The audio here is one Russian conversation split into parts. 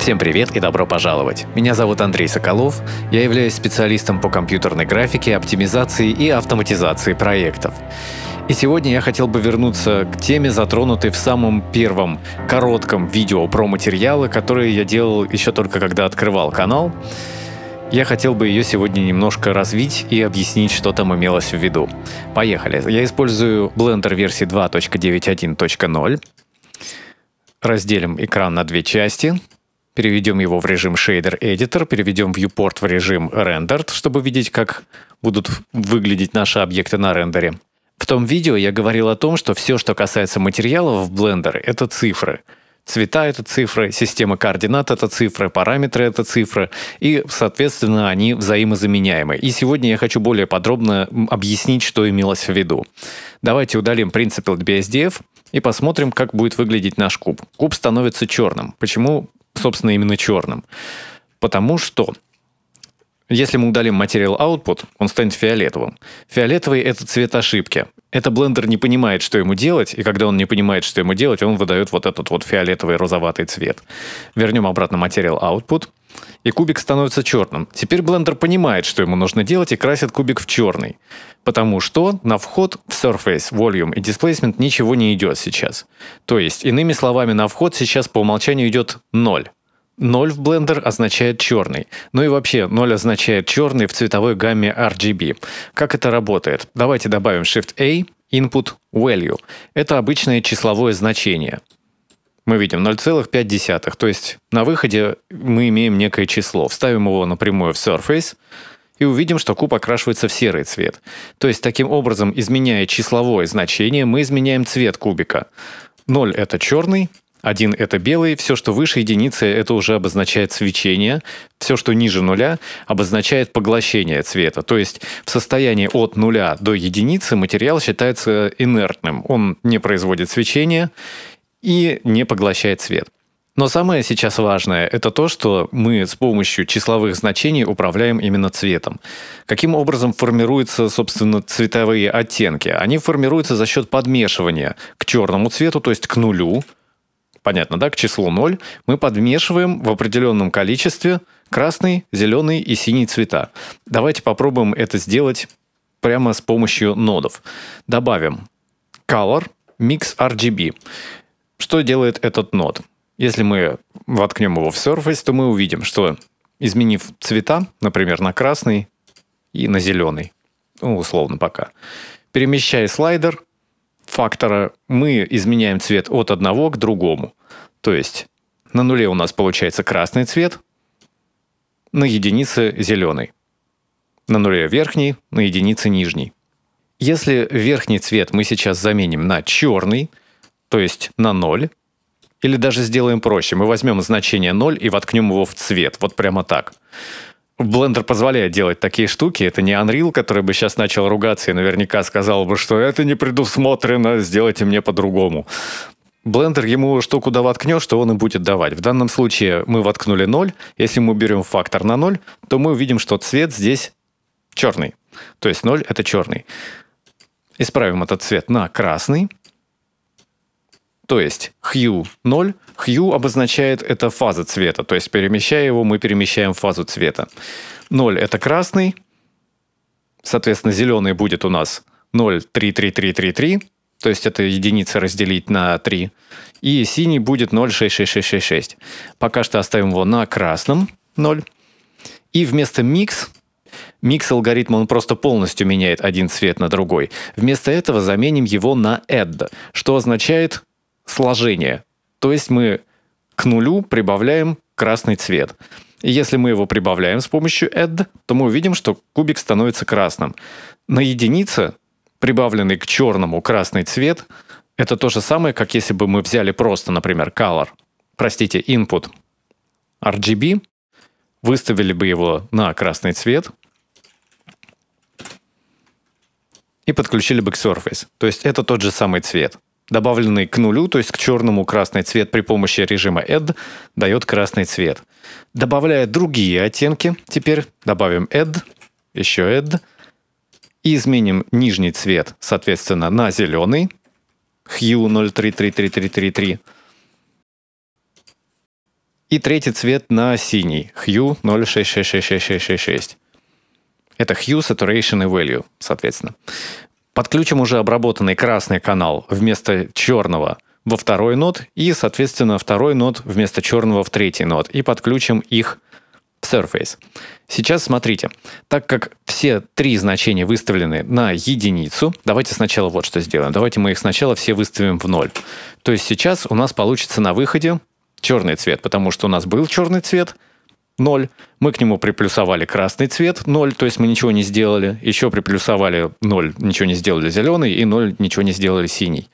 Всем привет и добро пожаловать! Меня зовут Андрей Соколов, я являюсь специалистом по компьютерной графике, оптимизации и автоматизации проектов. И сегодня я хотел бы вернуться к теме, затронутой в самом первом коротком видео про материалы, которые я делал еще только когда открывал канал. Я хотел бы ее сегодня немножко развить и объяснить, что там имелось в виду. Поехали. Я использую Blender версии 2.9.1.0. Разделим экран на две части переведем его в режим Shader Editor, переведем viewport в режим Rendered, чтобы видеть, как будут выглядеть наши объекты на рендере. В том видео я говорил о том, что все, что касается материалов в Blender, это цифры. Цвета — это цифры, система координат — это цифры, параметры — это цифры, и, соответственно, они взаимозаменяемы. И сегодня я хочу более подробно объяснить, что имелось в виду. Давайте удалим Principled BSDF и посмотрим, как будет выглядеть наш куб. Куб становится черным. Почему собственно, именно черным. Потому что если мы удалим материал output, он станет фиолетовым. Фиолетовый – это цвет ошибки. Это блендер не понимает, что ему делать, и когда он не понимает, что ему делать, он выдает вот этот вот фиолетовый розоватый цвет. Вернем обратно материал output, и кубик становится черным. Теперь блендер понимает, что ему нужно делать, и красит кубик в черный. Потому что на вход в Surface, Volume и Displacement ничего не идет сейчас. То есть, иными словами, на вход сейчас по умолчанию идет 0. Ноль в Blender означает черный. Ну и вообще, ноль означает черный в цветовой гамме RGB. Как это работает? Давайте добавим Shift-A, Input, Value. Это обычное числовое значение мы видим 0,5. То есть на выходе мы имеем некое число. Вставим его напрямую в Surface и увидим, что куб окрашивается в серый цвет. То есть таким образом, изменяя числовое значение, мы изменяем цвет кубика. 0 – это черный, 1 это белый, все, что выше единицы, это уже обозначает свечение, все, что ниже нуля, обозначает поглощение цвета. То есть в состоянии от нуля до единицы материал считается инертным. Он не производит свечение и не поглощает свет. Но самое сейчас важное – это то, что мы с помощью числовых значений управляем именно цветом. Каким образом формируются, собственно, цветовые оттенки? Они формируются за счет подмешивания к черному цвету, то есть к нулю, понятно, да, к числу 0, мы подмешиваем в определенном количестве красный, зеленый и синий цвета. Давайте попробуем это сделать прямо с помощью нодов. Добавим color mix RGB. Что делает этот нод? Если мы воткнем его в Surface, то мы увидим, что изменив цвета, например, на красный и на зеленый, ну, условно пока, перемещая слайдер, фактора мы изменяем цвет от одного к другому. То есть на нуле у нас получается красный цвет, на единице зеленый. На нуле верхний, на единице нижний. Если верхний цвет мы сейчас заменим на черный, то есть на 0, или даже сделаем проще, мы возьмем значение 0 и воткнем его в цвет, вот прямо так – Блендер позволяет делать такие штуки. Это не Unreal, который бы сейчас начал ругаться и наверняка сказал бы, что это не предусмотрено, сделайте мне по-другому. Блендер ему что куда воткнешь, что он и будет давать. В данном случае мы воткнули 0. Если мы берем фактор на 0, то мы увидим, что цвет здесь черный. То есть 0 это черный. Исправим этот цвет на красный. То есть hue 0, hue обозначает это фаза цвета, то есть перемещая его, мы перемещаем фазу цвета. 0 это красный, соответственно, зеленый будет у нас 0, 3, 3, 3, 3, 3, то есть это единица разделить на 3, и синий будет 0,6666. Пока что оставим его на красном 0. И вместо микс, микс алгоритма он просто полностью меняет один цвет на другой. Вместо этого заменим его на add, что означает сложение, То есть мы к нулю прибавляем красный цвет. И если мы его прибавляем с помощью add, то мы увидим, что кубик становится красным. На единице, прибавленный к черному красный цвет, это то же самое, как если бы мы взяли просто, например, color, простите, input RGB, выставили бы его на красный цвет и подключили бы к Surface. То есть это тот же самый цвет – добавленный к нулю, то есть к черному красный цвет при помощи режима add дает красный цвет. Добавляя другие оттенки, теперь добавим add, еще add, и изменим нижний цвет, соответственно, на зеленый, hue 03333333, и третий цвет на синий, hue 06666666. Это hue, saturation и value, соответственно. Подключим уже обработанный красный канал вместо черного во второй нот и, соответственно, второй нот вместо черного в третий нот и подключим их в Surface. Сейчас смотрите, так как все три значения выставлены на единицу, давайте сначала вот что сделаем. Давайте мы их сначала все выставим в ноль. То есть сейчас у нас получится на выходе черный цвет, потому что у нас был черный цвет – 0. Мы к нему приплюсовали красный цвет 0, то есть мы ничего не сделали. Еще приплюсовали 0, ничего не сделали зеленый, и 0, ничего не сделали синий.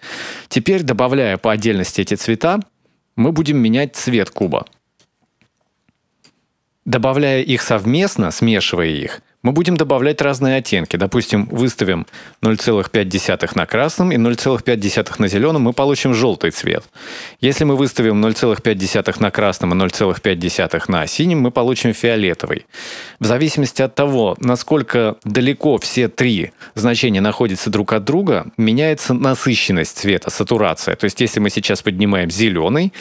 Теперь, добавляя по отдельности эти цвета, мы будем менять цвет куба. Добавляя их совместно, смешивая их, мы будем добавлять разные оттенки. Допустим, выставим 0,5 на красном и 0,5 на зеленом, мы получим желтый цвет. Если мы выставим 0,5 на красном и 0,5 на синем, мы получим фиолетовый. В зависимости от того, насколько далеко все три значения находятся друг от друга, меняется насыщенность цвета, сатурация. То есть если мы сейчас поднимаем зеленый,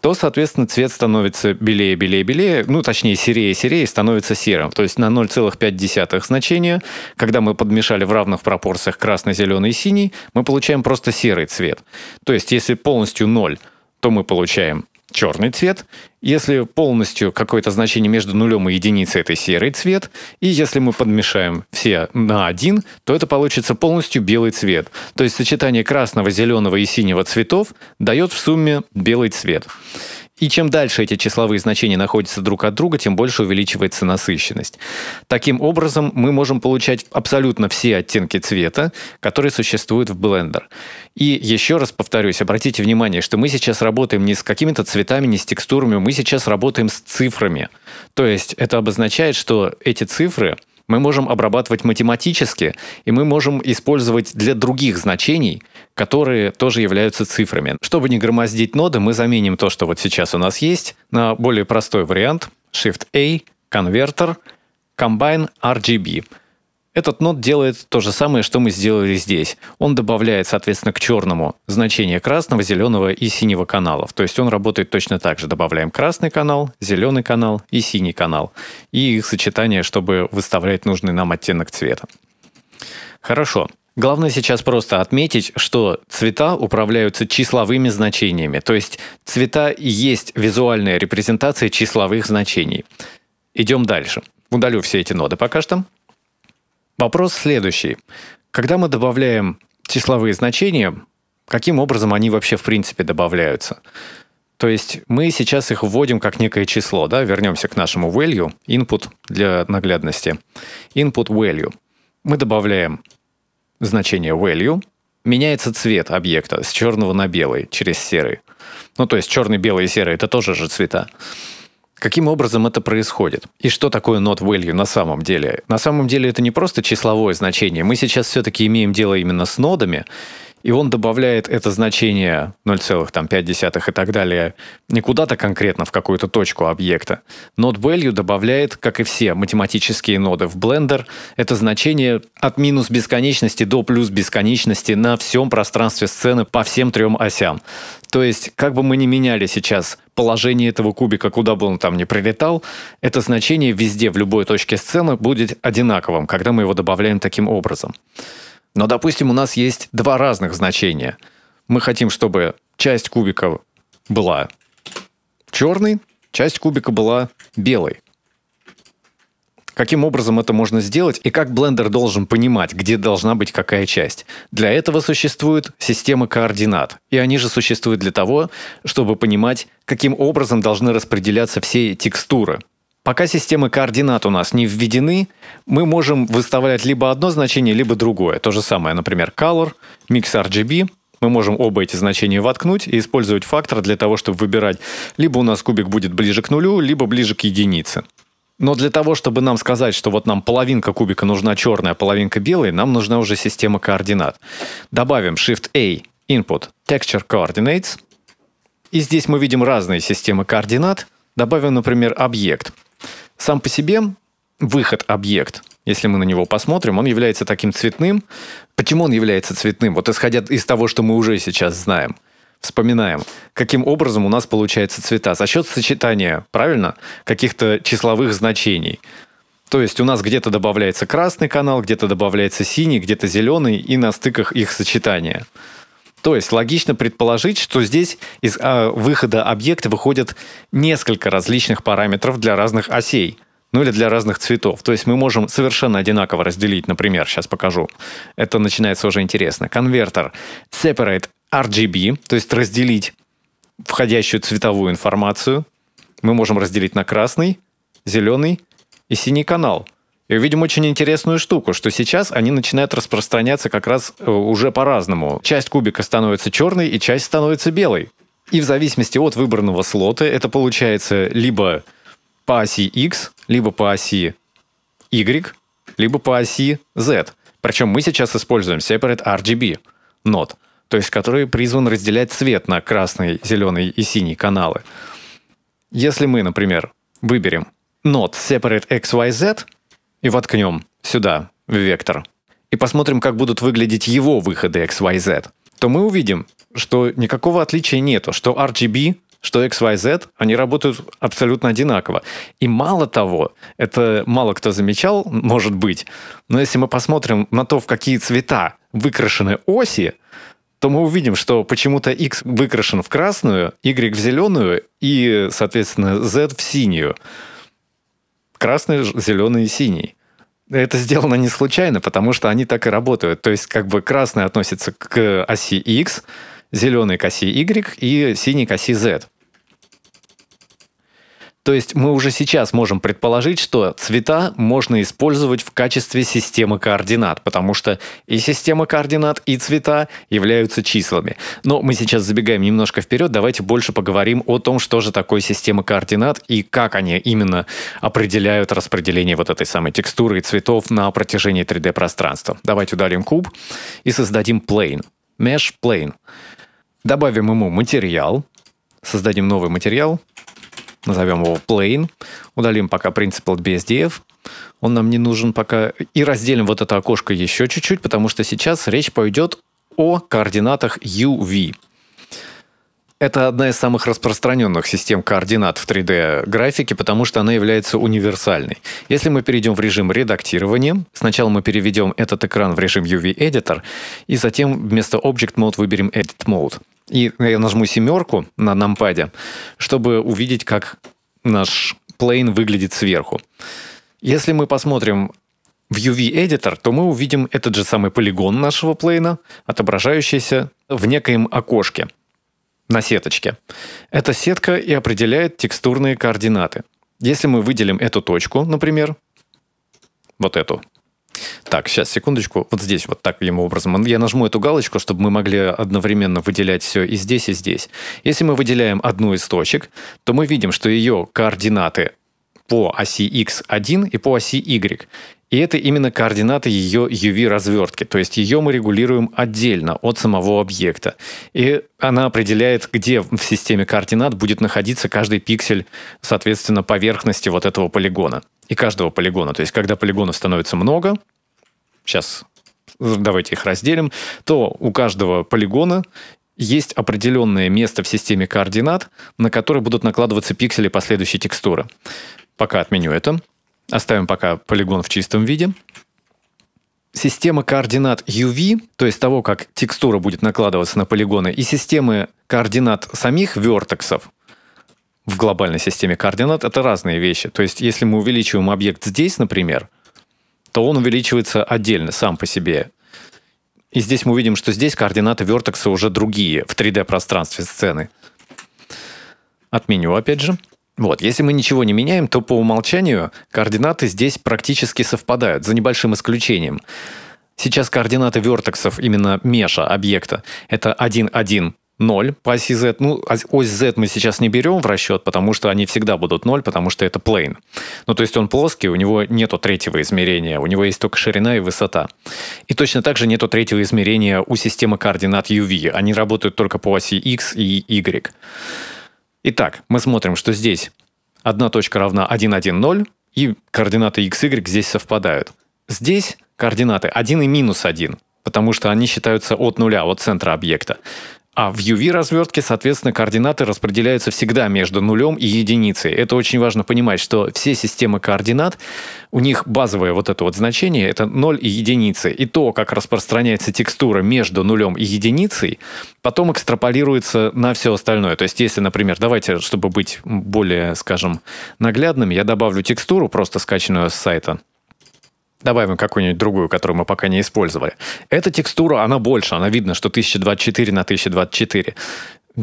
то, соответственно, цвет становится белее, белее, белее, ну, точнее, серее, серее, становится серым. То есть на 0,5 значения, когда мы подмешали в равных пропорциях красный, зеленый и синий, мы получаем просто серый цвет. То есть если полностью 0, то мы получаем черный цвет, если полностью какое-то значение между нулем и единицей это серый цвет, и если мы подмешаем все на один, то это получится полностью белый цвет. То есть сочетание красного, зеленого и синего цветов дает в сумме белый цвет. И чем дальше эти числовые значения находятся друг от друга, тем больше увеличивается насыщенность. Таким образом, мы можем получать абсолютно все оттенки цвета, которые существуют в Blender. И еще раз повторюсь, обратите внимание, что мы сейчас работаем не с какими-то цветами, не с текстурами, мы сейчас работаем с цифрами. То есть это обозначает, что эти цифры — мы можем обрабатывать математически, и мы можем использовать для других значений, которые тоже являются цифрами. Чтобы не громоздить ноды, мы заменим то, что вот сейчас у нас есть, на более простой вариант Shift-A, конвертер, Combine RGB. Этот нод делает то же самое, что мы сделали здесь. Он добавляет, соответственно, к черному значение красного, зеленого и синего каналов. То есть он работает точно так же. Добавляем красный канал, зеленый канал и синий канал. И их сочетание, чтобы выставлять нужный нам оттенок цвета. Хорошо. Главное сейчас просто отметить, что цвета управляются числовыми значениями, то есть цвета есть визуальная репрезентация числовых значений. Идем дальше. Удалю все эти ноды пока что. Вопрос следующий. Когда мы добавляем числовые значения, каким образом они вообще в принципе добавляются? То есть мы сейчас их вводим как некое число, да, вернемся к нашему value, input для наглядности. Input value. Мы добавляем значение value, меняется цвет объекта с черного на белый через серый. Ну, то есть черный, белый и серый — это тоже же цвета. Каким образом это происходит? И что такое not value на самом деле? На самом деле это не просто числовое значение. Мы сейчас все-таки имеем дело именно с нодами, и он добавляет это значение 0,5 и так далее не куда-то конкретно в какую-то точку объекта. Node value добавляет, как и все математические ноды в Blender, это значение от минус бесконечности до плюс бесконечности на всем пространстве сцены по всем трем осям. То есть, как бы мы ни меняли сейчас положение этого кубика, куда бы он там ни прилетал, это значение везде, в любой точке сцены будет одинаковым, когда мы его добавляем таким образом. Но, допустим, у нас есть два разных значения. Мы хотим, чтобы часть кубика была черной, часть кубика была белой. Каким образом это можно сделать и как блендер должен понимать, где должна быть какая часть? Для этого существует система координат. И они же существуют для того, чтобы понимать, каким образом должны распределяться все текстуры Пока системы координат у нас не введены, мы можем выставлять либо одно значение, либо другое. То же самое, например, color, mix RGB. Мы можем оба эти значения воткнуть и использовать фактор для того, чтобы выбирать, либо у нас кубик будет ближе к нулю, либо ближе к единице. Но для того, чтобы нам сказать, что вот нам половинка кубика нужна черная, а половинка белая, нам нужна уже система координат. Добавим Shift-A, Input, Texture Coordinates. И здесь мы видим разные системы координат. Добавим, например, объект – сам по себе выход объект, если мы на него посмотрим, он является таким цветным. Почему он является цветным? Вот исходя из того, что мы уже сейчас знаем. Вспоминаем, каким образом у нас получаются цвета. За счет сочетания, правильно, каких-то числовых значений. То есть у нас где-то добавляется красный канал, где-то добавляется синий, где-то зеленый, и на стыках их сочетания. То есть логично предположить, что здесь из а, выхода объекта выходят несколько различных параметров для разных осей ну или для разных цветов. То есть мы можем совершенно одинаково разделить, например, сейчас покажу. Это начинается уже интересно. Конвертер separate RGB, то есть разделить входящую цветовую информацию. Мы можем разделить на красный, зеленый и синий канал. И увидим очень интересную штуку, что сейчас они начинают распространяться как раз э, уже по-разному. Часть кубика становится черной, и часть становится белой. И в зависимости от выбранного слота это получается либо по оси X, либо по оси Y, либо по оси Z. Причем мы сейчас используем separate RGB нот, то есть который призван разделять цвет на красный, зеленый и синий каналы. Если мы, например, выберем нот separate XYZ, и воткнем сюда, в вектор, и посмотрим, как будут выглядеть его выходы XYZ, то мы увидим, что никакого отличия нету, что RGB что XYZ, они работают абсолютно одинаково. И мало того, это мало кто замечал, может быть, но если мы посмотрим на то, в какие цвета выкрашены оси, то мы увидим, что почему-то X выкрашен в красную, Y в зеленую и, соответственно, Z в синюю. Красный, зеленый и синий. Это сделано не случайно, потому что они так и работают. То есть как бы красный относится к оси X, зеленый к оси Y и синий к оси Z. То есть мы уже сейчас можем предположить, что цвета можно использовать в качестве системы координат, потому что и система координат, и цвета являются числами. Но мы сейчас забегаем немножко вперед, давайте больше поговорим о том, что же такое система координат и как они именно определяют распределение вот этой самой текстуры и цветов на протяжении 3D-пространства. Давайте ударим куб и создадим plane, mesh plane. Добавим ему материал, создадим новый материал – назовем его plain, удалим пока principled BSDF, он нам не нужен пока, и разделим вот это окошко еще чуть-чуть, потому что сейчас речь пойдет о координатах UV. Это одна из самых распространенных систем координат в 3D-графике, потому что она является универсальной. Если мы перейдем в режим редактирования, сначала мы переведем этот экран в режим UV Editor, и затем вместо Object Mode выберем Edit Mode. И я нажму семерку на нампаде, чтобы увидеть, как наш plane выглядит сверху. Если мы посмотрим в UV Editor, то мы увидим этот же самый полигон нашего плейна, отображающийся в некоем окошке на сеточке. Эта сетка и определяет текстурные координаты. Если мы выделим эту точку, например, вот эту, так, сейчас, секундочку. Вот здесь вот таким образом. Я нажму эту галочку, чтобы мы могли одновременно выделять все и здесь, и здесь. Если мы выделяем одну из точек, то мы видим, что ее координаты по оси x1 и по оси y. И это именно координаты ее UV-развертки, то есть ее мы регулируем отдельно от самого объекта. И она определяет, где в системе координат будет находиться каждый пиксель, соответственно, поверхности вот этого полигона. И каждого полигона. То есть, когда полигонов становится много, сейчас давайте их разделим, то у каждого полигона есть определенное место в системе координат, на которое будут накладываться пиксели последующей текстуры. Пока отменю это. Оставим пока полигон в чистом виде. Система координат UV, то есть того, как текстура будет накладываться на полигоны, и системы координат самих вертексов в глобальной системе координат – это разные вещи. То есть если мы увеличиваем объект здесь, например, то он увеличивается отдельно, сам по себе. И здесь мы увидим, что здесь координаты вертекса уже другие в 3D-пространстве сцены. Отменю опять же. Вот, если мы ничего не меняем, то по умолчанию координаты здесь практически совпадают, за небольшим исключением. Сейчас координаты вертексов именно меша объекта – это 1, 1, 0 по оси Z. Ну, ось Z мы сейчас не берем в расчет, потому что они всегда будут 0, потому что это plane. Ну, то есть он плоский, у него нету третьего измерения, у него есть только ширина и высота. И точно так же нету третьего измерения у системы координат UV. Они работают только по оси X и Y. Итак, мы смотрим, что здесь одна точка равна 1, 1, 0, и координаты x, y здесь совпадают. Здесь координаты 1 и минус 1, потому что они считаются от нуля, от центра объекта. А в UV-развертке, соответственно, координаты распределяются всегда между нулем и единицей. Это очень важно понимать, что все системы координат, у них базовое вот это вот значение, это 0 и единицы. И то, как распространяется текстура между нулем и единицей, потом экстраполируется на все остальное. То есть, если, например, давайте, чтобы быть более, скажем, наглядным, я добавлю текстуру, просто скачанную с сайта, Добавим какую-нибудь другую, которую мы пока не использовали. Эта текстура, она больше, она видно, что 1024 на 1024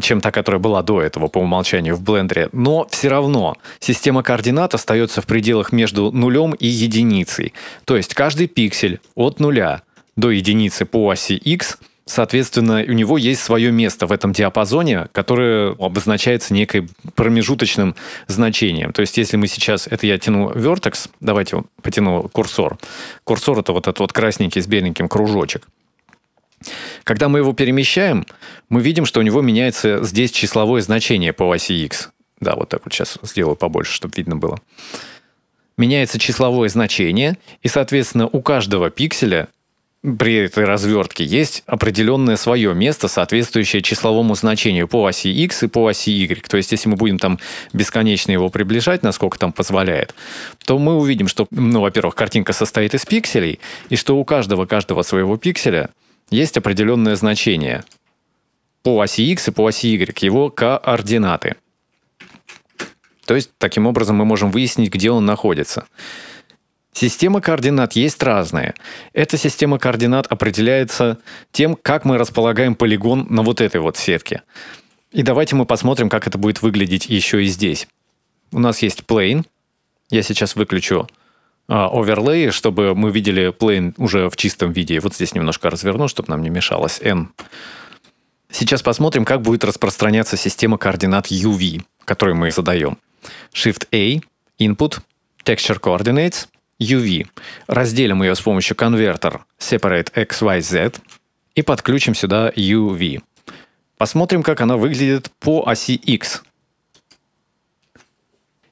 чем та, которая была до этого по умолчанию в блендере. Но все равно система координат остается в пределах между нулем и единицей. То есть каждый пиксель от нуля до единицы по оси x – Соответственно, у него есть свое место в этом диапазоне, которое обозначается некой промежуточным значением. То есть, если мы сейчас, это я тяну вертекс, давайте потяну курсор. Курсор это вот этот вот красненький с беленьким кружочек. Когда мы его перемещаем, мы видим, что у него меняется здесь числовое значение по оси x. Да, вот так вот сейчас сделаю побольше, чтобы видно было. Меняется числовое значение, и, соответственно, у каждого пикселя при этой развертке есть определенное свое место, соответствующее числовому значению по оси x и по оси y. То есть, если мы будем там бесконечно его приближать, насколько там позволяет, то мы увидим, что, ну, во-первых, картинка состоит из пикселей, и что у каждого каждого своего пикселя есть определенное значение по оси x и по оси y, его координаты. То есть, таким образом мы можем выяснить, где он находится. Система координат есть разные. Эта система координат определяется тем, как мы располагаем полигон на вот этой вот сетке. И давайте мы посмотрим, как это будет выглядеть еще и здесь. У нас есть plane. Я сейчас выключу overlay, а, чтобы мы видели plane уже в чистом виде. Вот здесь немножко разверну, чтобы нам не мешалось N. Сейчас посмотрим, как будет распространяться система координат UV, которую мы задаем. Shift-A, Input, Texture Coordinates, UV. Разделим ее с помощью конвертер separate XYZ и подключим сюда UV. Посмотрим, как она выглядит по оси X.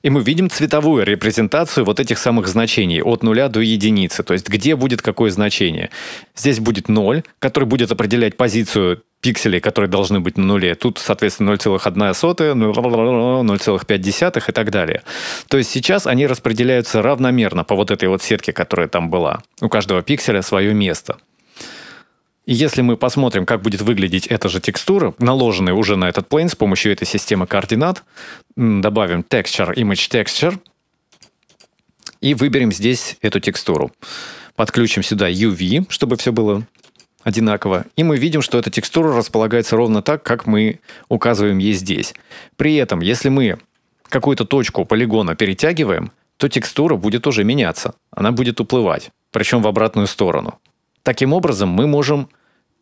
И мы видим цветовую репрезентацию вот этих самых значений от нуля до единицы. То есть где будет какое значение. Здесь будет 0, который будет определять позицию пикселей, которые должны быть на нуле. Тут, соответственно, 0,1, 0,5 ну, и так далее. То есть сейчас они распределяются равномерно по вот этой вот сетке, которая там была. У каждого пикселя свое место. Если мы посмотрим, как будет выглядеть эта же текстура, наложенная уже на этот plane с помощью этой системы координат, добавим texture, image texture, и выберем здесь эту текстуру. Подключим сюда UV, чтобы все было одинаково. И мы видим, что эта текстура располагается ровно так, как мы указываем ей здесь. При этом, если мы какую-то точку полигона перетягиваем, то текстура будет уже меняться. Она будет уплывать, причем в обратную сторону. Таким образом, мы можем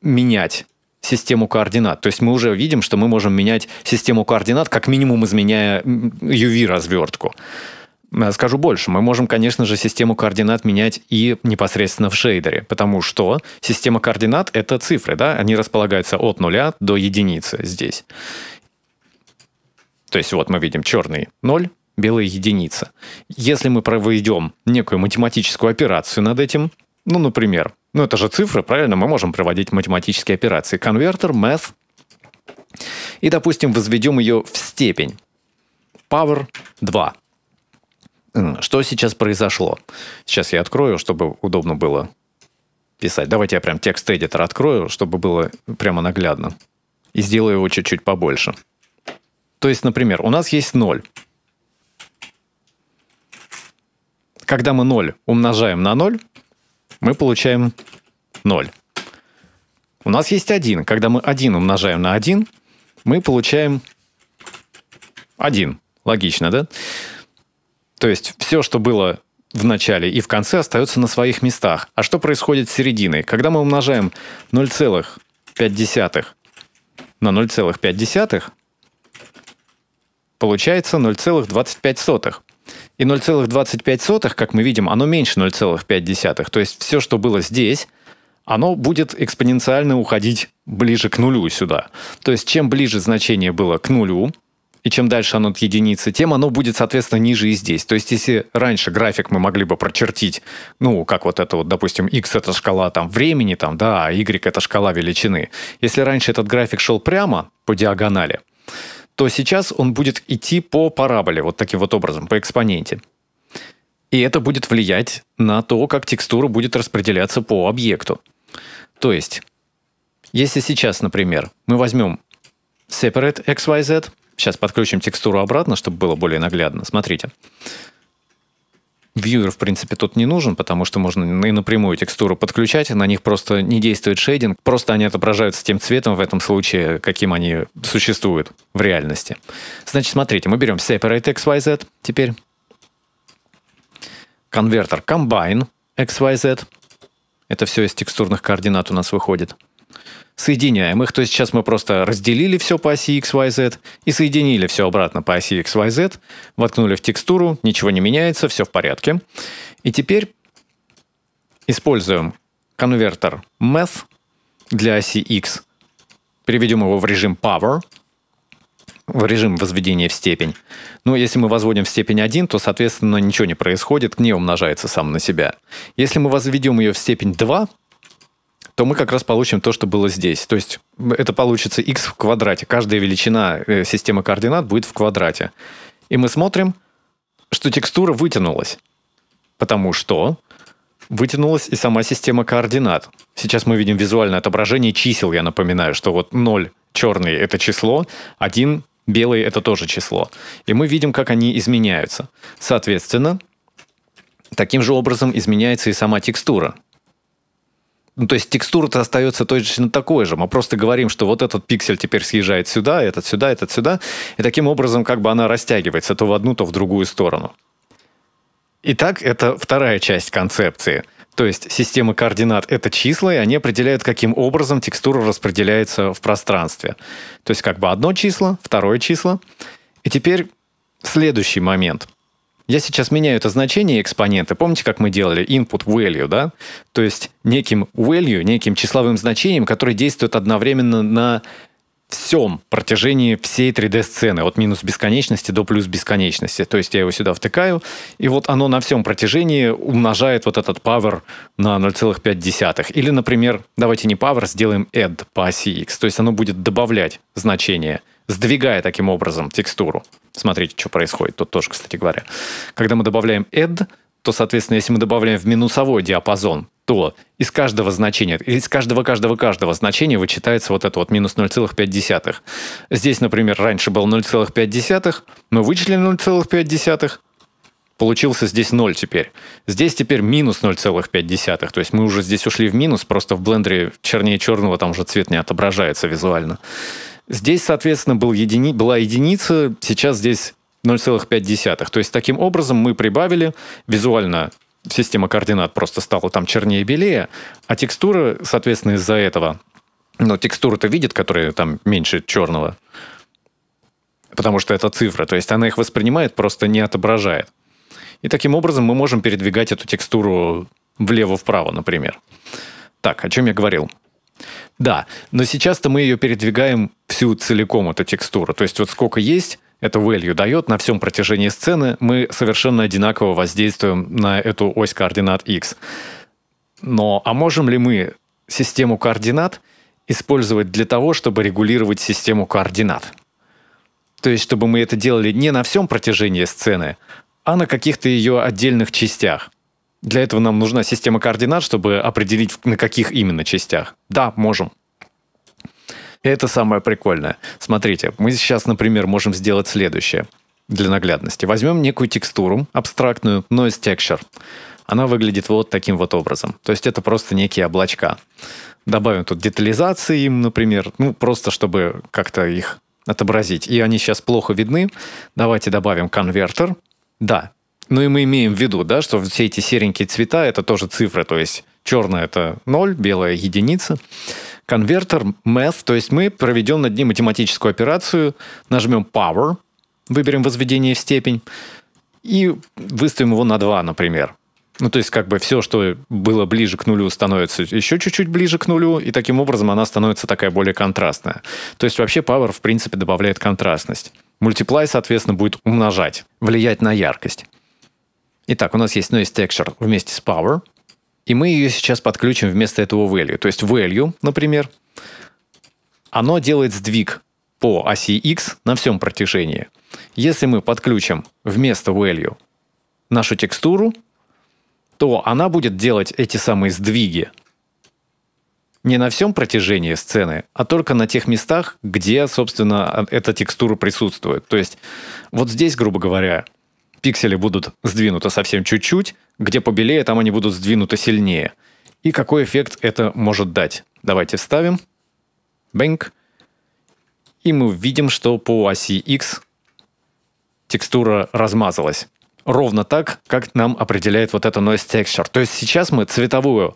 менять систему координат. То есть мы уже видим, что мы можем менять систему координат, как минимум изменяя UV-развертку. Э, скажу больше, мы можем, конечно же, систему координат менять и непосредственно в шейдере, потому что система координат — это цифры, да, они располагаются от нуля до единицы здесь. То есть вот мы видим черный ноль, белая единица. Если мы проведем некую математическую операцию над этим, ну, например, ну, это же цифры, правильно? Мы можем проводить математические операции. Конвертер, math. И, допустим, возведем ее в степень. Power 2. Что сейчас произошло? Сейчас я открою, чтобы удобно было писать. Давайте я прям текст-эдитор открою, чтобы было прямо наглядно. И сделаю его чуть-чуть побольше. То есть, например, у нас есть 0. Когда мы 0 умножаем на 0, мы получаем 0. У нас есть 1. Когда мы 1 умножаем на 1, мы получаем 1. Логично, да? То есть все, что было в начале и в конце, остается на своих местах. А что происходит с серединой? Когда мы умножаем 0,5 на 0,5, получается 0,25. И 0,25, как мы видим, оно меньше 0,5. То есть все, что было здесь, оно будет экспоненциально уходить ближе к нулю сюда. То есть чем ближе значение было к нулю, и чем дальше оно от единицы, тем оно будет, соответственно, ниже и здесь. То есть, если раньше график мы могли бы прочертить, ну, как вот это вот, допустим, x это шкала там времени, там, да, а y это шкала величины. Если раньше этот график шел прямо по диагонали, то сейчас он будет идти по параболе, вот таким вот образом, по экспоненте. И это будет влиять на то, как текстура будет распределяться по объекту. То есть, если сейчас, например, мы возьмем separate xyz, сейчас подключим текстуру обратно, чтобы было более наглядно, смотрите. Смотрите. Вьюер, в принципе, тут не нужен, потому что можно и напрямую текстуру подключать, на них просто не действует шейдинг, просто они отображаются тем цветом в этом случае, каким они существуют в реальности. Значит, смотрите, мы берем Separate XYZ теперь, конвертер Combine XYZ, это все из текстурных координат у нас выходит – соединяем их. То есть сейчас мы просто разделили все по оси x, y, z и соединили все обратно по оси x, y, z, воткнули в текстуру, ничего не меняется, все в порядке. И теперь используем конвертер math для оси x, переведем его в режим power, в режим возведения в степень. Но ну, если мы возводим в степень 1, то, соответственно, ничего не происходит, не умножается сам на себя. Если мы возведем ее в степень 2, то мы как раз получим то, что было здесь. То есть это получится x в квадрате. Каждая величина э, системы координат будет в квадрате. И мы смотрим, что текстура вытянулась. Потому что вытянулась и сама система координат. Сейчас мы видим визуальное отображение чисел, я напоминаю, что вот 0 черный – это число, 1 белый – это тоже число. И мы видим, как они изменяются. Соответственно, таким же образом изменяется и сама текстура. Ну, то есть текстура-то остается точно такой же. Мы просто говорим, что вот этот пиксель теперь съезжает сюда, этот сюда, этот сюда. И таким образом как бы она растягивается то в одну, то в другую сторону. Итак, это вторая часть концепции. То есть система координат — это числа, и они определяют, каким образом текстура распределяется в пространстве. То есть как бы одно число, второе число. И теперь следующий момент — я сейчас меняю это значение экспонента. Помните, как мы делали input value, да? То есть неким value, неким числовым значением, которое действует одновременно на всем протяжении всей 3D-сцены, от минус бесконечности до плюс бесконечности. То есть я его сюда втыкаю, и вот оно на всем протяжении умножает вот этот power на 0,5. Или, например, давайте не power, сделаем add по оси x. То есть оно будет добавлять значение, сдвигая таким образом текстуру. Смотрите, что происходит. Тут тоже, кстати говоря. Когда мы добавляем add, то, соответственно, если мы добавляем в минусовой диапазон, то из каждого значения, из каждого-каждого-каждого значения вычитается вот это вот минус 0,5. Здесь, например, раньше был 0,5, мы вычислили 0,5, получился здесь 0 теперь. Здесь теперь минус 0,5. То есть мы уже здесь ушли в минус, просто в блендере чернее черного там уже цвет не отображается визуально. Здесь, соответственно, был едини... была единица, сейчас здесь 0,5. То есть таким образом мы прибавили визуально система координат просто стала там чернее и белее, а текстура, соответственно, из-за этого, но ну, текстура то видит, которая там меньше черного, потому что это цифра, то есть она их воспринимает, просто не отображает. И таким образом мы можем передвигать эту текстуру влево-вправо, например. Так, о чем я говорил? Да, но сейчас-то мы ее передвигаем всю целиком, эту текстуру. То есть вот сколько есть, это value дает на всем протяжении сцены, мы совершенно одинаково воздействуем на эту ось координат x. Но а можем ли мы систему координат использовать для того, чтобы регулировать систему координат? То есть, чтобы мы это делали не на всем протяжении сцены, а на каких-то ее отдельных частях. Для этого нам нужна система координат, чтобы определить, на каких именно частях. Да, можем. Это самое прикольное. Смотрите, мы сейчас, например, можем сделать следующее для наглядности. Возьмем некую текстуру, абстрактную, noise texture. Она выглядит вот таким вот образом. То есть это просто некие облачка. Добавим тут детализации им, например, ну просто чтобы как-то их отобразить. И они сейчас плохо видны. Давайте добавим конвертер. Да, ну и мы имеем в виду, да, что все эти серенькие цвета – это тоже цифры, то есть черное – это 0, белая – единица. Конвертер math, то есть мы проведем над ним математическую операцию, нажмем power, выберем возведение в степень и выставим его на 2, например. Ну, то есть, как бы все, что было ближе к нулю, становится еще чуть-чуть ближе к нулю, и таким образом она становится такая более контрастная. То есть, вообще Power, в принципе, добавляет контрастность. Мультиплай, соответственно, будет умножать, влиять на яркость. Итак, у нас есть noise texture вместе с power, и мы ее сейчас подключим вместо этого value. То есть value, например, оно делает сдвиг по оси x на всем протяжении. Если мы подключим вместо value нашу текстуру, то она будет делать эти самые сдвиги не на всем протяжении сцены, а только на тех местах, где, собственно, эта текстура присутствует. То есть вот здесь, грубо говоря, пиксели будут сдвинуты совсем чуть-чуть, где побелее, там они будут сдвинуты сильнее. И какой эффект это может дать. Давайте вставим. Бэнк. И мы видим, что по оси X текстура размазалась. Ровно так, как нам определяет вот это Noise Texture. То есть сейчас мы цветовую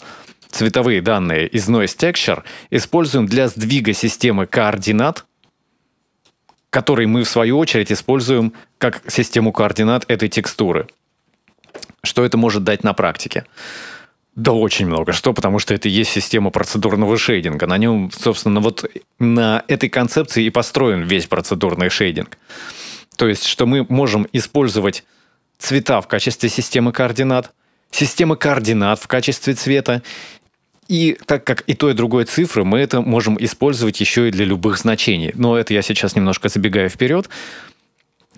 цветовые данные из Noise Texture используем для сдвига системы координат который мы в свою очередь используем как систему координат этой текстуры. Что это может дать на практике? Да очень много что, потому что это и есть система процедурного шейдинга. На нем, собственно, вот на этой концепции и построен весь процедурный шейдинг. То есть, что мы можем использовать цвета в качестве системы координат, системы координат в качестве цвета и так как и то, и другое цифры, мы это можем использовать еще и для любых значений. Но это я сейчас немножко забегаю вперед.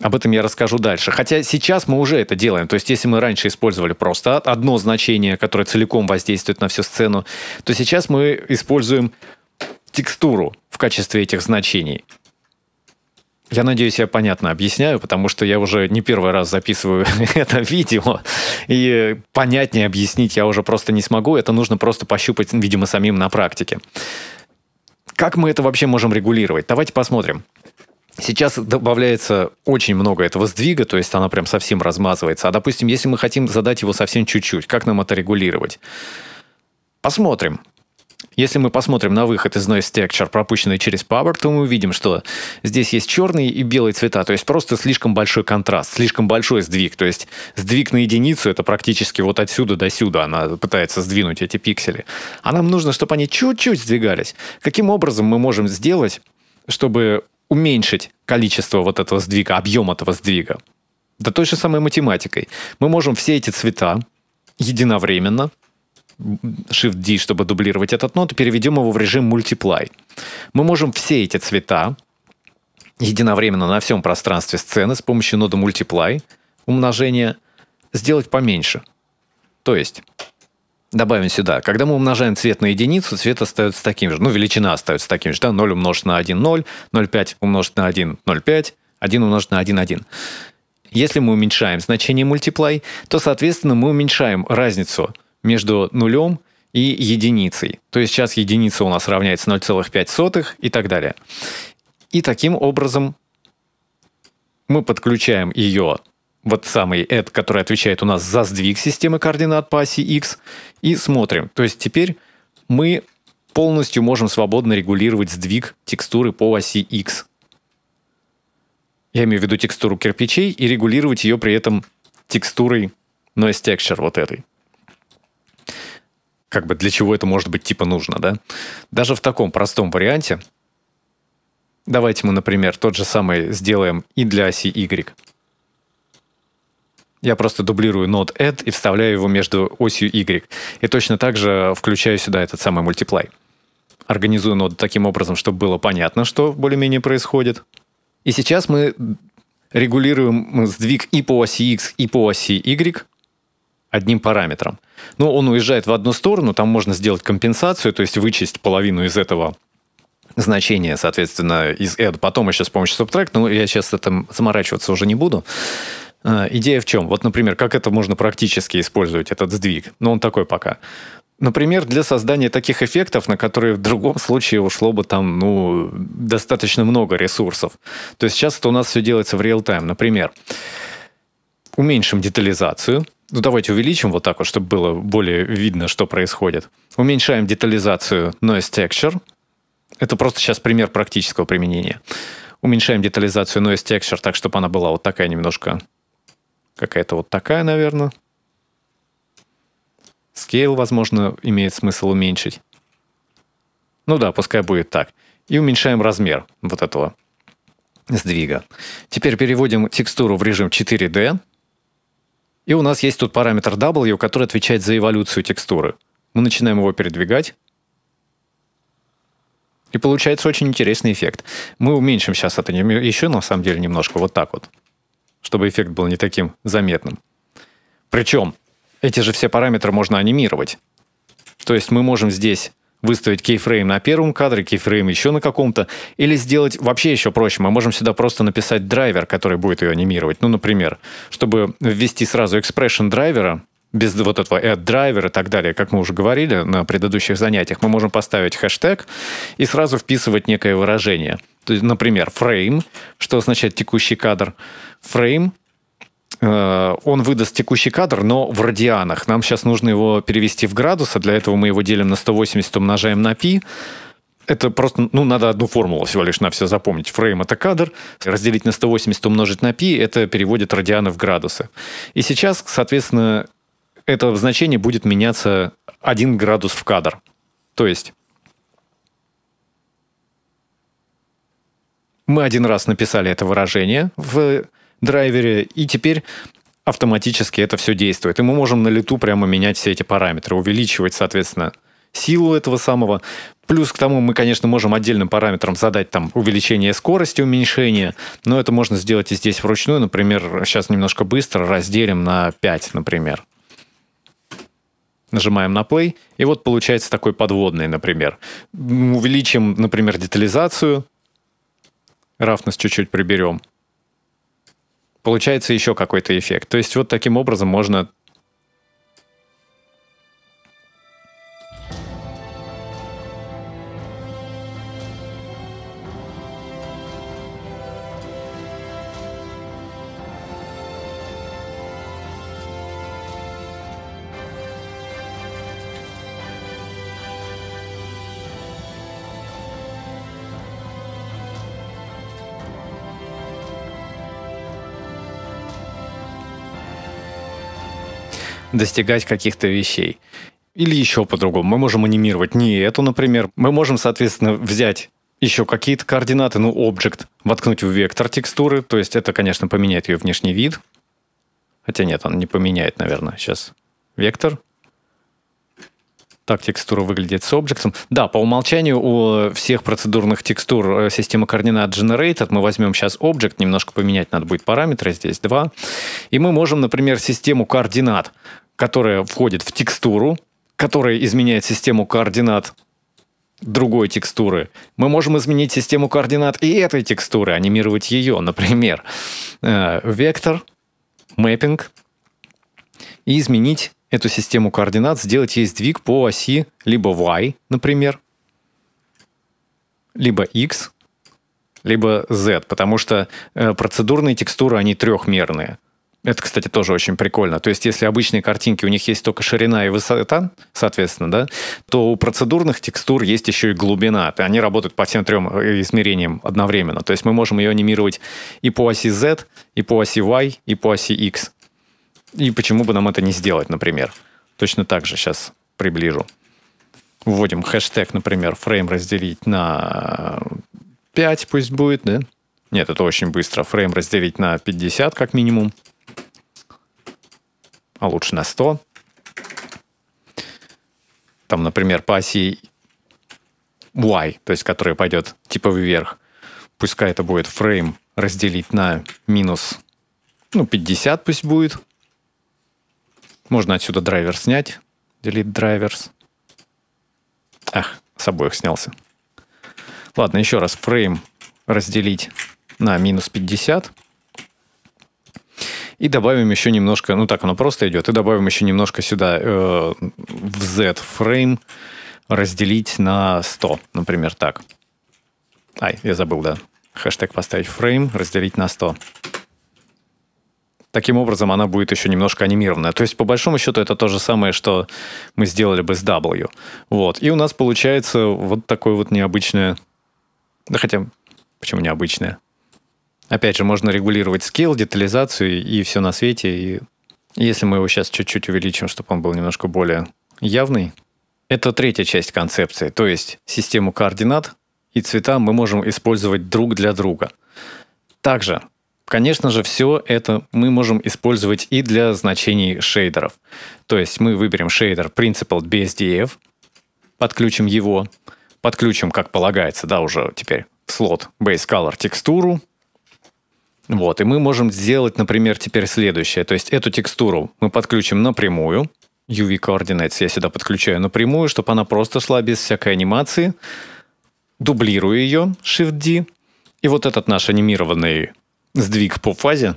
Об этом я расскажу дальше. Хотя сейчас мы уже это делаем. То есть, если мы раньше использовали просто одно значение, которое целиком воздействует на всю сцену, то сейчас мы используем текстуру в качестве этих значений. Я надеюсь, я понятно объясняю, потому что я уже не первый раз записываю это видео, и понятнее объяснить я уже просто не смогу, это нужно просто пощупать, видимо, самим на практике. Как мы это вообще можем регулировать? Давайте посмотрим. Сейчас добавляется очень много этого сдвига, то есть она прям совсем размазывается. А, допустим, если мы хотим задать его совсем чуть-чуть, как нам это регулировать? Посмотрим. Если мы посмотрим на выход из Noise Texture, пропущенный через Power, то мы увидим, что здесь есть черные и белые цвета, то есть просто слишком большой контраст, слишком большой сдвиг, то есть сдвиг на единицу, это практически вот отсюда до сюда она пытается сдвинуть эти пиксели. А нам нужно, чтобы они чуть-чуть сдвигались. Каким образом мы можем сделать, чтобы уменьшить количество вот этого сдвига, объем этого сдвига? Да той же самой математикой. Мы можем все эти цвета единовременно Shift-D, чтобы дублировать этот нот и переведем его в режим Multiply. Мы можем все эти цвета единовременно на всем пространстве сцены с помощью нода Multiply, умножения, сделать поменьше. То есть, добавим сюда, когда мы умножаем цвет на единицу, цвет остается таким же, ну, величина остается таким же, да, 0 умножить на 1, 0, 0,5 умножить на 1, 0,5, 1 умножить на 1, 1. Если мы уменьшаем значение multiply, то, соответственно, мы уменьшаем разницу – между нулем и единицей. То есть сейчас единица у нас равняется 0,5 и так далее. И таким образом мы подключаем ее вот самый add, который отвечает у нас за сдвиг системы координат по оси x, и смотрим. То есть теперь мы полностью можем свободно регулировать сдвиг текстуры по оси x. Я имею в виду текстуру кирпичей и регулировать ее при этом текстурой noise texture вот этой как бы для чего это может быть типа нужно, да? Даже в таком простом варианте, давайте мы, например, тот же самый сделаем и для оси Y. Я просто дублирую node add и вставляю его между осью Y. И точно так же включаю сюда этот самый multiply. Организую ноды таким образом, чтобы было понятно, что более-менее происходит. И сейчас мы регулируем сдвиг и по оси X, и по оси Y одним параметром. Но он уезжает в одну сторону, там можно сделать компенсацию, то есть вычесть половину из этого значения, соответственно, из add, потом еще с помощью subtract, но я сейчас этим заморачиваться уже не буду. А, идея в чем? Вот, например, как это можно практически использовать, этот сдвиг? Но ну, он такой пока. Например, для создания таких эффектов, на которые в другом случае ушло бы там, ну, достаточно много ресурсов. То есть сейчас это у нас все делается в реал-тайм. Например, уменьшим детализацию, ну давайте увеличим вот так вот, чтобы было более видно, что происходит. Уменьшаем детализацию noise texture. Это просто сейчас пример практического применения. Уменьшаем детализацию noise texture так, чтобы она была вот такая немножко, какая-то вот такая, наверное. Scale, возможно, имеет смысл уменьшить. Ну да, пускай будет так. И уменьшаем размер вот этого сдвига. Теперь переводим текстуру в режим 4D. И у нас есть тут параметр W, который отвечает за эволюцию текстуры. Мы начинаем его передвигать. И получается очень интересный эффект. Мы уменьшим сейчас это еще, на самом деле, немножко вот так вот, чтобы эффект был не таким заметным. Причем эти же все параметры можно анимировать. То есть мы можем здесь выставить кейфрейм на первом кадре, кейфрейм еще на каком-то, или сделать вообще еще проще. Мы можем сюда просто написать драйвер, который будет ее анимировать. Ну, например, чтобы ввести сразу экспрессион драйвера, без вот этого add драйвера и так далее, как мы уже говорили на предыдущих занятиях, мы можем поставить хэштег и сразу вписывать некое выражение. То есть, например, frame, что означает текущий кадр, frame Э, он выдаст текущий кадр, но в радианах. Нам сейчас нужно его перевести в градусы. А для этого мы его делим на 180, умножаем на пи. Это просто, ну, надо одну формулу всего лишь на все запомнить. Фрейм – это кадр, разделить на 180, умножить на пи – это переводит радианы в градусы. И сейчас, соответственно, это значение будет меняться 1 градус в кадр. То есть мы один раз написали это выражение в драйвере, и теперь автоматически это все действует. И мы можем на лету прямо менять все эти параметры, увеличивать, соответственно, силу этого самого. Плюс к тому мы, конечно, можем отдельным параметрам задать там увеличение скорости, уменьшение, но это можно сделать и здесь вручную. Например, сейчас немножко быстро разделим на 5, например. Нажимаем на play, и вот получается такой подводный, например. Увеличим, например, детализацию, рафность чуть-чуть приберем – получается еще какой-то эффект. То есть вот таким образом можно достигать каких-то вещей. Или еще по-другому. Мы можем анимировать не эту, например. Мы можем, соответственно, взять еще какие-то координаты, ну, объект, воткнуть в вектор текстуры. То есть это, конечно, поменяет ее внешний вид. Хотя нет, он не поменяет, наверное, сейчас вектор. Так текстура выглядит с объектом. Да, по умолчанию у всех процедурных текстур э, система координат generated. Мы возьмем сейчас объект, немножко поменять надо будет параметры, здесь два, И мы можем, например, систему координат которая входит в текстуру, которая изменяет систему координат другой текстуры. Мы можем изменить систему координат и этой текстуры, анимировать ее, например, э, вектор, мэппинг, и изменить эту систему координат, сделать ей сдвиг по оси либо y, например, либо x, либо z, потому что э, процедурные текстуры, они трехмерные. Это, кстати, тоже очень прикольно. То есть, если обычные картинки, у них есть только ширина и высота, соответственно, да, то у процедурных текстур есть еще и глубина. Они работают по всем трем э, измерениям одновременно. То есть, мы можем ее анимировать и по оси Z, и по оси Y, и по оси X. И почему бы нам это не сделать, например? Точно так же сейчас приближу. Вводим хэштег, например, фрейм разделить на 5 э, пусть будет, да? Нет, это очень быстро. Фрейм разделить на 50 как минимум а лучше на 100. Там, например, по оси Y, то есть которая пойдет типа вверх, пускай это будет фрейм разделить на минус ну, 50 пусть будет. Можно отсюда драйвер снять. Delete drivers. Ах, с обоих снялся. Ладно, еще раз фрейм разделить на минус 50 и добавим еще немножко, ну так оно просто идет, и добавим еще немножко сюда э, в Z-фрейм разделить на 100, например, так. Ай, я забыл, да. Хэштег поставить фрейм, разделить на 100 таким образом она будет еще немножко анимированная. То есть, по большому счету, это то же самое, что мы сделали бы с W. Вот. И у нас получается вот такое вот необычное... Да хотя, почему необычное? Опять же, можно регулировать скилл, детализацию и все на свете. И если мы его сейчас чуть-чуть увеличим, чтобы он был немножко более явный, это третья часть концепции, то есть систему координат и цвета мы можем использовать друг для друга. Также, конечно же, все это мы можем использовать и для значений шейдеров. То есть мы выберем шейдер Principled BSDF, подключим его, подключим, как полагается, да, уже теперь слот Base Color текстуру, вот, и мы можем сделать, например, теперь следующее. То есть эту текстуру мы подключим напрямую. UV Coordinates я сюда подключаю напрямую, чтобы она просто шла без всякой анимации. Дублирую ее, Shift-D. И вот этот наш анимированный сдвиг по фазе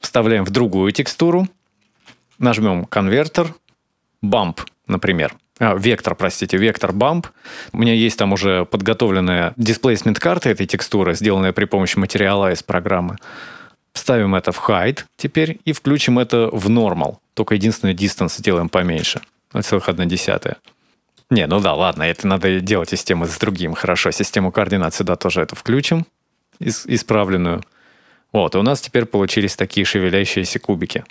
вставляем в другую текстуру. Нажмем конвертер, бамп, например – а, вектор, простите, вектор бамп. У меня есть там уже подготовленная displacement карта этой текстуры, сделанная при помощи материала из программы. Ставим это в height теперь и включим это в normal. Только единственное distance делаем поменьше. 0,1. Не, ну да, ладно, это надо делать из темы с другим. Хорошо, систему координат сюда тоже это включим, исправленную. Вот, и у нас теперь получились такие шевелящиеся кубики.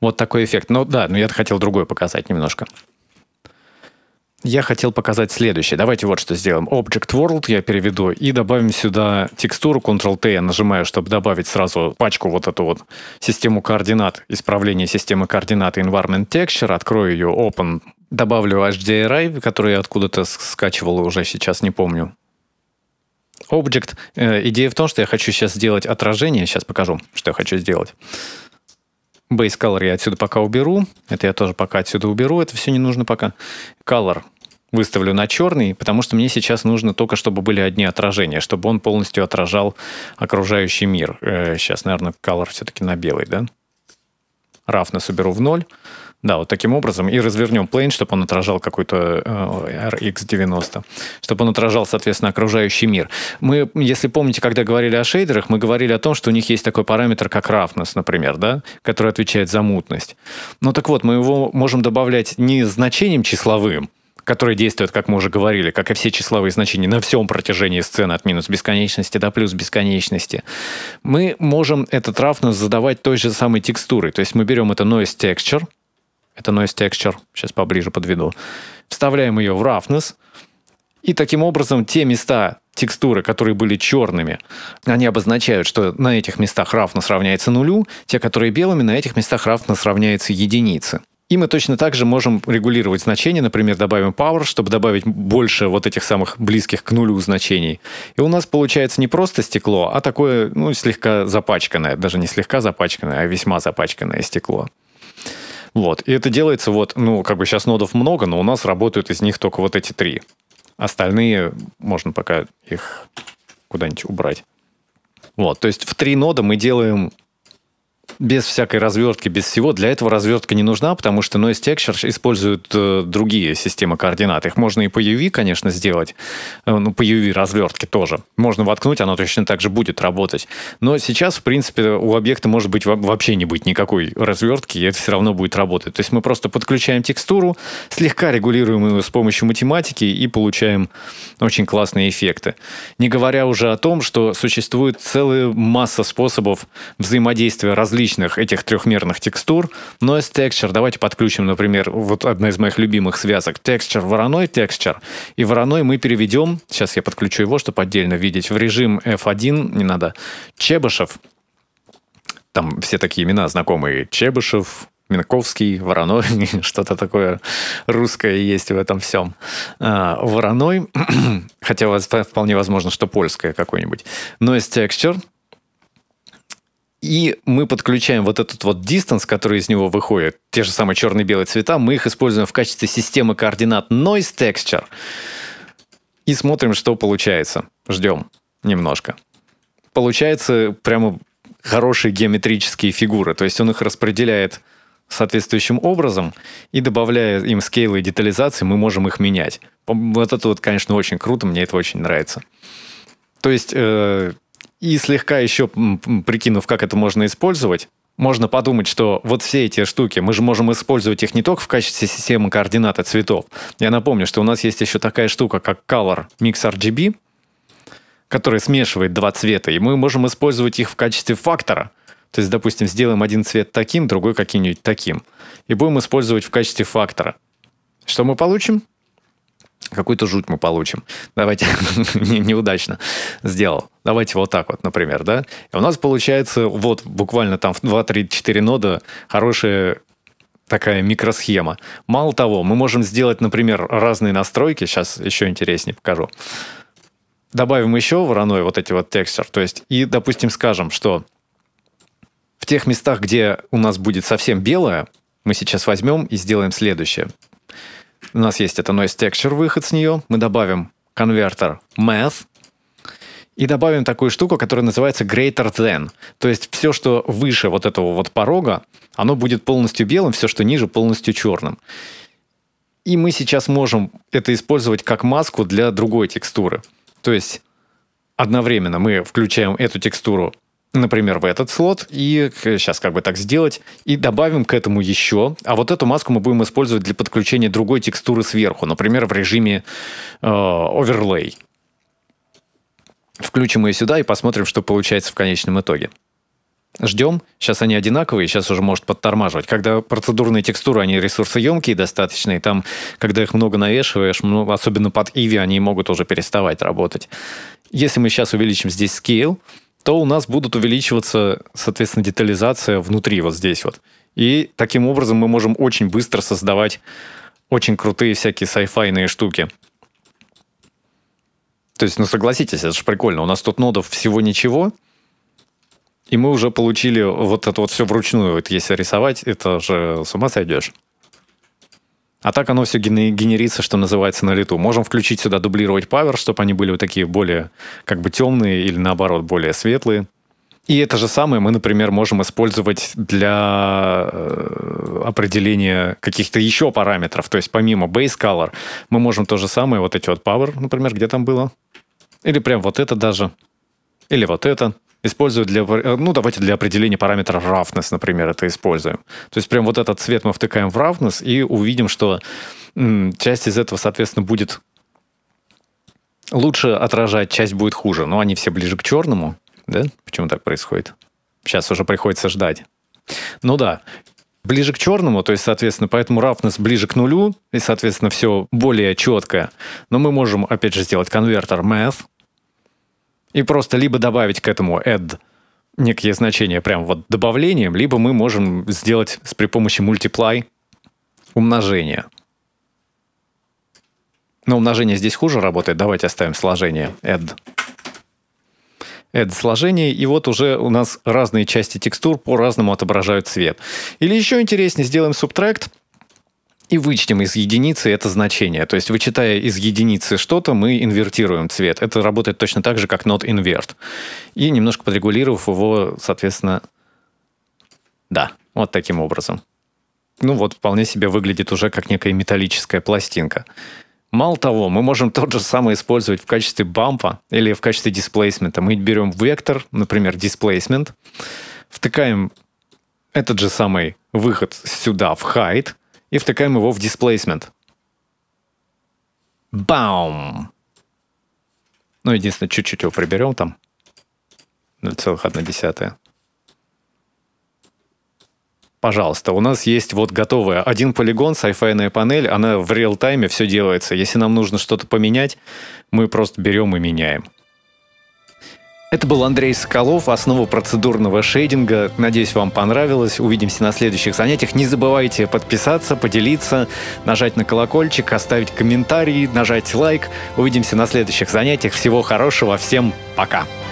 Вот такой эффект. Ну да, но я хотел другой показать немножко я хотел показать следующее. Давайте вот что сделаем. Object World я переведу и добавим сюда текстуру. Ctrl-T я нажимаю, чтобы добавить сразу пачку вот эту вот систему координат, исправление системы координат Environment Texture. Открою ее Open. Добавлю HDRI, который я откуда-то скачивал уже сейчас, не помню. Object. Э, идея в том, что я хочу сейчас сделать отражение. Сейчас покажу, что я хочу сделать. Base Color я отсюда пока уберу. Это я тоже пока отсюда уберу. Это все не нужно пока. Color выставлю на черный, потому что мне сейчас нужно только, чтобы были одни отражения, чтобы он полностью отражал окружающий мир. Э, сейчас, наверное, color все-таки на белый, да? Рафнес уберу в ноль. Да, вот таким образом. И развернем плейн, чтобы он отражал какой-то э, RX90, чтобы он отражал, соответственно, окружающий мир. Мы, если помните, когда говорили о шейдерах, мы говорили о том, что у них есть такой параметр, как roughness, например, да, который отвечает за мутность. Ну так вот, мы его можем добавлять не значением числовым, которые действуют, как мы уже говорили, как и все числовые значения на всем протяжении сцены от минус бесконечности до плюс бесконечности, мы можем этот roughness задавать той же самой текстурой. То есть мы берем это noise texture, это Noise Texture. Сейчас поближе подведу. Вставляем ее в Roughness. И таким образом те места текстуры, которые были черными, они обозначают, что на этих местах Roughness равняется нулю, те, которые белыми, на этих местах Roughness равняется единице. И мы точно так же можем регулировать значения, например, добавим power, чтобы добавить больше вот этих самых близких к нулю значений. И у нас получается не просто стекло, а такое, ну, слегка запачканное, даже не слегка запачканное, а весьма запачканное стекло. Вот. И это делается вот, ну, как бы сейчас нодов много, но у нас работают из них только вот эти три. Остальные можно пока их куда-нибудь убрать. Вот, то есть в три нода мы делаем без всякой развертки, без всего. Для этого развертка не нужна, потому что Noise Texture используют э, другие системы координат. Их можно и по UV, конечно, сделать. Э, ну, по UV развертки тоже. Можно воткнуть, оно точно так же будет работать. Но сейчас, в принципе, у объекта может быть вообще не быть никакой развертки, и это все равно будет работать. То есть мы просто подключаем текстуру, слегка регулируем ее с помощью математики и получаем очень классные эффекты. Не говоря уже о том, что существует целая масса способов взаимодействия раз различных этих трехмерных текстур. Noise Texture, давайте подключим, например, вот одна из моих любимых связок, Texture вороной Texture. И вороной мы переведем, сейчас я подключу его, чтобы отдельно видеть, в режим F1, не надо, Чебышев. Там все такие имена знакомые. Чебышев, Минковский, Вороной, что-то такое русское есть в этом всем. А, вороной, хотя вполне возможно, что польское какое-нибудь. Noise Texture, и мы подключаем вот этот вот дистанс, который из него выходит, те же самые черные-белые цвета, мы их используем в качестве системы координат noise texture. И смотрим, что получается. Ждем немножко. Получается прямо хорошие геометрические фигуры. То есть он их распределяет соответствующим образом, и добавляя им скейлы и детализации, мы можем их менять. Вот это вот, конечно, очень круто, мне это очень нравится. То есть э, и слегка еще прикинув, как это можно использовать, можно подумать, что вот все эти штуки, мы же можем использовать их не только в качестве системы координаты цветов. Я напомню, что у нас есть еще такая штука, как Color Mix RGB, который смешивает два цвета, и мы можем использовать их в качестве фактора. То есть, допустим, сделаем один цвет таким, другой каким-нибудь таким. И будем использовать в качестве фактора. Что мы получим? какую-то жуть мы получим. Давайте, не, неудачно сделал. Давайте вот так вот, например, да? И у нас получается вот буквально там в 2, 3, 4 нода хорошая такая микросхема. Мало того, мы можем сделать, например, разные настройки. Сейчас еще интереснее покажу. Добавим еще вороной вот эти вот текстер. То есть, и, допустим, скажем, что в тех местах, где у нас будет совсем белое, мы сейчас возьмем и сделаем следующее. У нас есть это noise texture выход с нее. Мы добавим конвертер math, и добавим такую штуку, которая называется greater than. То есть все, что выше вот этого вот порога, оно будет полностью белым, все, что ниже, полностью черным. И мы сейчас можем это использовать как маску для другой текстуры. То есть одновременно мы включаем эту текстуру например, в этот слот, и сейчас как бы так сделать, и добавим к этому еще, а вот эту маску мы будем использовать для подключения другой текстуры сверху, например, в режиме э, overlay. Включим ее сюда и посмотрим, что получается в конечном итоге. Ждем. Сейчас они одинаковые, сейчас уже может подтормаживать. Когда процедурные текстуры, они ресурсоемкие достаточно, и там, когда их много навешиваешь, ну, особенно под Иви, они могут уже переставать работать. Если мы сейчас увеличим здесь scale, то у нас будут увеличиваться, соответственно, детализация внутри вот здесь вот. И таким образом мы можем очень быстро создавать очень крутые всякие сайфайные штуки. То есть, ну согласитесь, это же прикольно. У нас тут нодов всего ничего, и мы уже получили вот это вот все вручную. Вот если рисовать, это же с ума сойдешь. А так оно все генерится, что называется, на лету. Можем включить сюда дублировать павер, чтобы они были вот такие более как бы темные или наоборот более светлые. И это же самое мы, например, можем использовать для э, определения каких-то еще параметров. То есть помимо base color мы можем то же самое, вот эти вот power, например, где там было. Или прям вот это даже. Или вот это используют для... Э, ну, давайте для определения параметра roughness, например, это используем. То есть прям вот этот цвет мы втыкаем в roughness и увидим, что часть из этого, соответственно, будет лучше отражать, часть будет хуже. Но они все ближе к черному, да? Почему так происходит? Сейчас уже приходится ждать. Ну да, ближе к черному, то есть, соответственно, поэтому roughness ближе к нулю, и, соответственно, все более четкое. Но мы можем, опять же, сделать конвертер math, и просто либо добавить к этому add некие значения прям вот добавлением, либо мы можем сделать с, при помощи multiply умножение. Но умножение здесь хуже работает. Давайте оставим сложение add. Add сложение, и вот уже у нас разные части текстур по-разному отображают цвет. Или еще интереснее, сделаем subtract — и вычтем из единицы это значение. То есть, вычитая из единицы что-то, мы инвертируем цвет. Это работает точно так же, как not invert. И немножко подрегулировав его, соответственно, да, вот таким образом. Ну вот, вполне себе выглядит уже как некая металлическая пластинка. Мало того, мы можем тот же самый использовать в качестве бампа или в качестве дисплейсмента. Мы берем вектор, например, displacement, втыкаем этот же самый выход сюда в height, и втыкаем его в displacement. Баум! Ну, единственное, чуть-чуть его приберем там. 0,1. Пожалуйста, у нас есть вот готовая. Один полигон, сайфайная панель, она в реал-тайме все делается. Если нам нужно что-то поменять, мы просто берем и меняем. Это был Андрей Соколов, основа процедурного шейдинга. Надеюсь, вам понравилось. Увидимся на следующих занятиях. Не забывайте подписаться, поделиться, нажать на колокольчик, оставить комментарий, нажать лайк. Увидимся на следующих занятиях. Всего хорошего. Всем пока. Пока.